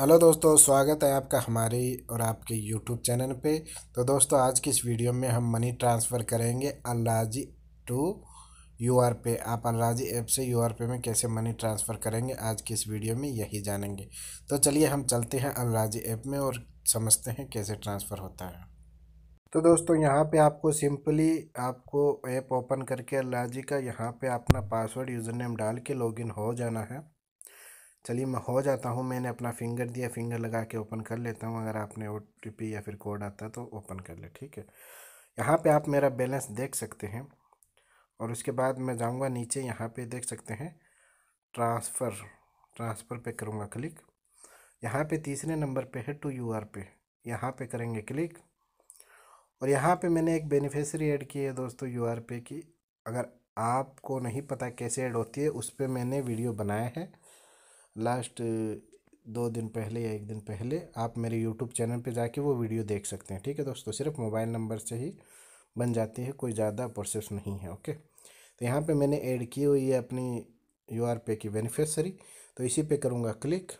hello दोस्तों स्वागत है आपका हमारे और आपके यूट्यूब चैनल पे तो दोस्तों आज की इस वीडियो में हम मनी ट्रांसफ़र करेंगे अल्लाजी टू यू आर पे आप अल्लाजी ऐप से यू आर पे में कैसे मनी ट्रांसफ़र करेंगे आज की इस वीडियो में यही जानेंगे तो चलिए हम चलते हैं अल्लाजी ऐप में और समझते हैं कैसे ट्रांसफ़र होता है तो दोस्तों यहाँ पे आपको सिंपली आपको ऐप ओपन करके अल्लाजी का यहाँ पे अपना पासवर्ड यूज़र नेम डाल के लॉगिन हो जाना है चलिए मैं हो जाता हूँ मैंने अपना फिंगर दिया फिंगर लगा के ओपन कर लेता हूँ अगर आपने ओ या फिर कोड आता है तो ओपन कर ले ठीक है यहाँ पे आप मेरा बैलेंस देख सकते हैं और उसके बाद मैं जाऊँगा नीचे यहाँ पे देख सकते हैं ट्रांसफ़र ट्रांसफ़र पे करूँगा क्लिक यहाँ पे तीसरे नंबर पे है टू यू आर पे यहाँ पे करेंगे क्लिक और यहाँ पे मैंने एक बेनिफिशरी ऐड की है दोस्तों यू आर पे की अगर आपको नहीं पता कैसे ऐड होती है उस पर मैंने वीडियो बनाया है लास्ट दो दिन पहले या एक दिन पहले आप मेरे यूट्यूब चैनल पे जाके वो वीडियो देख सकते हैं ठीक है दोस्तों सिर्फ मोबाइल नंबर से ही बन जाती है कोई ज़्यादा प्रोसेस नहीं है ओके तो यहाँ पे मैंने ऐड की हुई है अपनी यू आर पे की बेनिफिशरी तो इसी पे करूँगा क्लिक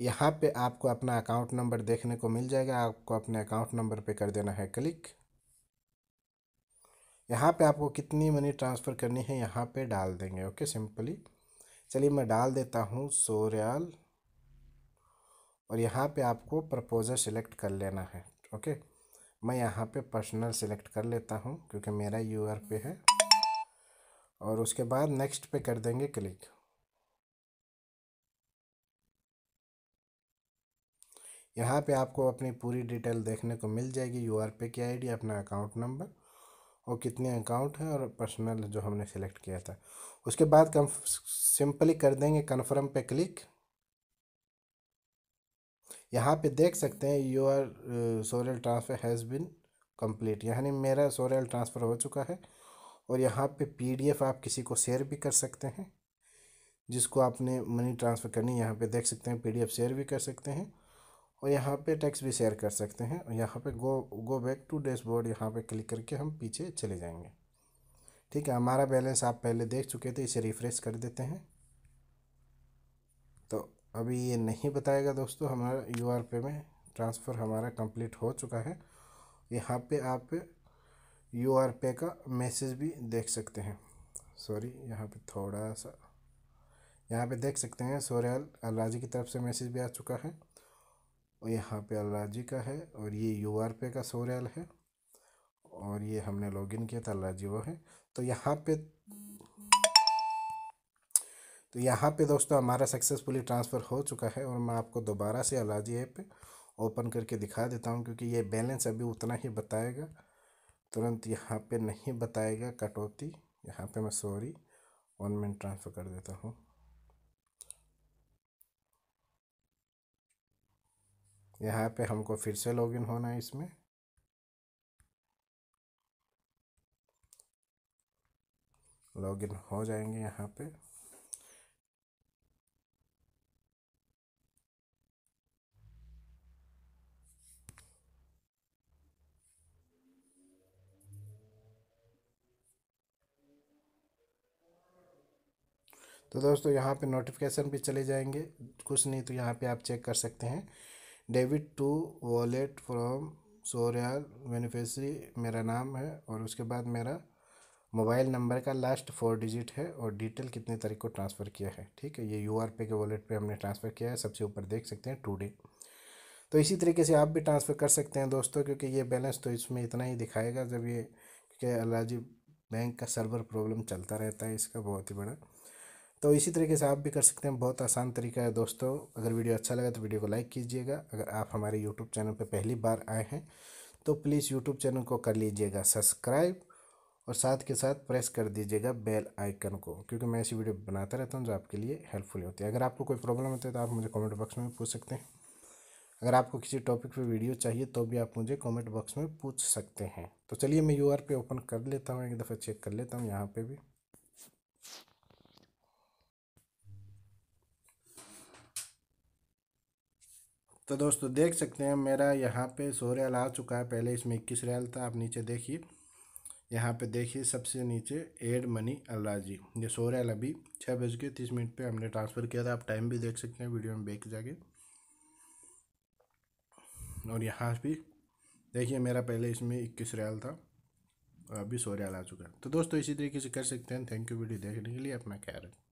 यहाँ पे आपको अपना अकाउंट नंबर देखने को मिल जाएगा आपको अपने अकाउंट नंबर पे कर देना है क्लिक यहाँ पे आपको कितनी मनी ट्रांसफ़र करनी है यहाँ पे डाल देंगे ओके सिंपली चलिए मैं डाल देता हूँ सोरेल और यहाँ पे आपको प्रपोज़ल सिलेक्ट कर लेना है ओके मैं यहाँ पे पर्सनल सिलेक्ट कर लेता हूँ क्योंकि मेरा यू आर पे है और उसके बाद नेक्स्ट पे कर देंगे क्लिक यहाँ पे आपको अपनी पूरी डिटेल देखने को मिल जाएगी यू आर पे की आईडी अपना अकाउंट नंबर और कितने अकाउंट हैं और पर्सनल जो हमने सेलेक्ट किया था उसके बाद कम सिंपली कर देंगे कन्फर्म पे क्लिक यहाँ पे देख सकते हैं योर सोरेल ट्रांसफ़र हैज़ बिन कंप्लीट यानी मेरा सोरेल ट्रांसफ़र हो चुका है और यहाँ पे पीडीएफ आप किसी को शेयर भी कर सकते हैं जिसको आपने मनी ट्रांसफ़र करनी यहाँ पे देख सकते हैं पीडीएफ शेयर भी कर सकते हैं और यहाँ पे टेक्स्ट भी शेयर कर सकते हैं और यहाँ पे go go back to dashboard यहाँ पे क्लिक करके हम पीछे चले जाएंगे ठीक है हमारा बैलेंस आप पहले देख चुके थे इसे रिफ़्रेश कर देते हैं तो अभी ये नहीं बताएगा दोस्तों हमारा यू आर पे में ट्रांसफ़र हमारा कंप्लीट हो चुका है यहाँ पे आप यू आर पे का मैसेज भी देख सकते हैं सॉरी यहाँ पे थोड़ा सा यहाँ पे देख सकते हैं सोरेल अलराजी की तरफ से मैसेज भी आ चुका है और यहाँ पे अल्लाह जी का है और ये यू आर पे का सोरेल है और ये हमने लॉगिन किया था अल्लाह जी वो है तो यहाँ पे तो यहाँ पे दोस्तों हमारा सक्सेसफुली ट्रांसफ़र हो चुका है और मैं आपको दोबारा से अलाजी ऐप ओपन करके दिखा देता हूँ क्योंकि ये बैलेंस अभी उतना ही बताएगा तुरंत यहाँ पे नहीं बताएगा कटौती यहाँ पे मैं सॉरी वन मिनट ट्रांसफ़र कर देता हूँ यहाँ पे हमको फिर से लॉगिन होना है इसमें लॉगिन हो जाएंगे यहाँ पे तो दोस्तों यहाँ पे नोटिफिकेशन भी चले जाएंगे कुछ नहीं तो यहाँ पे आप चेक कर सकते हैं डेबिट टू वॉलेट फ्रॉम सोरेयाल बेनिफिशरी मेरा नाम है और उसके बाद मेरा मोबाइल नंबर का लास्ट फोर डिजिट है और डिटेल कितने तारीख को ट्रांसफ़र किया है ठीक है ये यू आर पे के वॉलेट पे हमने ट्रांसफ़र किया है सबसे ऊपर देख सकते हैं टू डे तो इसी तरीके से आप भी ट्रांसफ़र कर सकते हैं दोस्तों क्योंकि ये बैलेंस तो इसमें इतना ही दिखाएगा जब ये क्योंकि अलाजी बैंक का सर्वर प्रॉब्लम चलता रहता है इसका बहुत ही बड़ा तो इसी तरीके से आप भी कर सकते हैं बहुत आसान तरीका है दोस्तों अगर वीडियो अच्छा लगा तो वीडियो को लाइक कीजिएगा अगर आप हमारे यूट्यूब चैनल पर पहली बार आए हैं तो प्लीज़ यूट्यूब चैनल को कर लीजिएगा सब्सक्राइब और साथ के साथ प्रेस कर दीजिएगा बेल आइकन को क्योंकि मैं ऐसी वीडियो बनाता रहता हूँ जो आपके लिए हेल्पफुल होती है अगर आपको कोई प्रॉब्लम होती है तो आप मुझे कमेंट बॉक्स में पूछ सकते हैं अगर आपको किसी टॉपिक पे वीडियो चाहिए तो भी आप मुझे कमेंट बॉक्स में पूछ सकते हैं तो चलिए मैं यू पे ओपन कर लेता हूँ एक दफ़ा चेक कर लेता हूँ यहाँ पर भी तो दोस्तों देख सकते हैं मेरा यहाँ पे सौ रियाल आ चुका है पहले इसमें इक्कीस रियाल था आप नीचे देखिए यहाँ पे देखिए सबसे नीचे एड मनी अल्लाजी ये सौ रियाल अभी छः बज के तीस मिनट पे हमने ट्रांसफ़र किया था आप टाइम भी देख सकते हैं वीडियो में बेक जाके और यहाँ भी देखिए मेरा पहले इसमें इक्कीस रियाल था और अभी सौ रियाल आ चुका है तो दोस्तों इसी तरीके से कर सकते हैं थैंक यू वीडियो देखने के लिए अपना ख्याल रखें